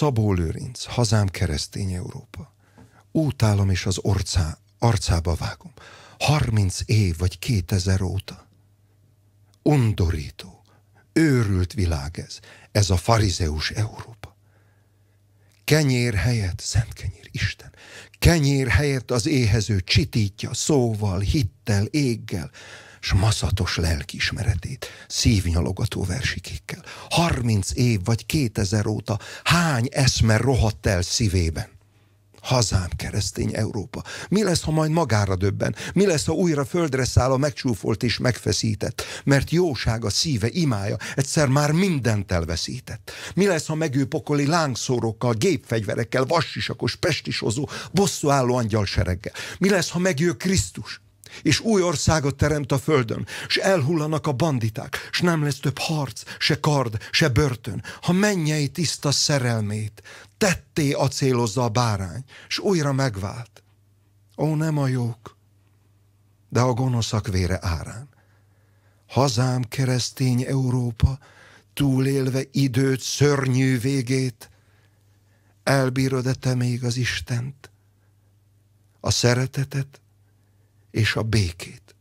Szabó Lőrinc, hazám keresztény Európa. Útálom és az orcá, arcába vágom. Harminc év vagy kétezer óta. Undorító, őrült világ ez, ez a farizeus Európa. Kenyér helyett, szent kenyér, Isten, kenyér helyett az éhező csitítja szóval, hittel, éggel, s maszatos lelkiismeretét, szívnyalogató versikékkel. 30 év vagy 2000 óta hány eszme rohadt el szívében? Hazám keresztény Európa. Mi lesz, ha majd magára döbben? Mi lesz, ha újra földre száll a megcsúfolt és megfeszített? Mert jósága, szíve, imája egyszer már mindent elveszített. Mi lesz, ha megőpokoli lángszórokkal, gépfegyverekkel, vassisakos, pestisozó, bosszúálló angyalsereggel? Mi lesz, ha megő Krisztus? és új országot teremt a földön, és elhullanak a banditák, és nem lesz több harc, se kard, se börtön, ha mennyei tiszta szerelmét, tetté acélozza a bárány, és újra megvált. Ó, nem a jók, de a gonoszak vére árán. Hazám keresztény Európa, túlélve időt, szörnyű végét, elbírod-e te még az Istent, a szeretetet, és a békét.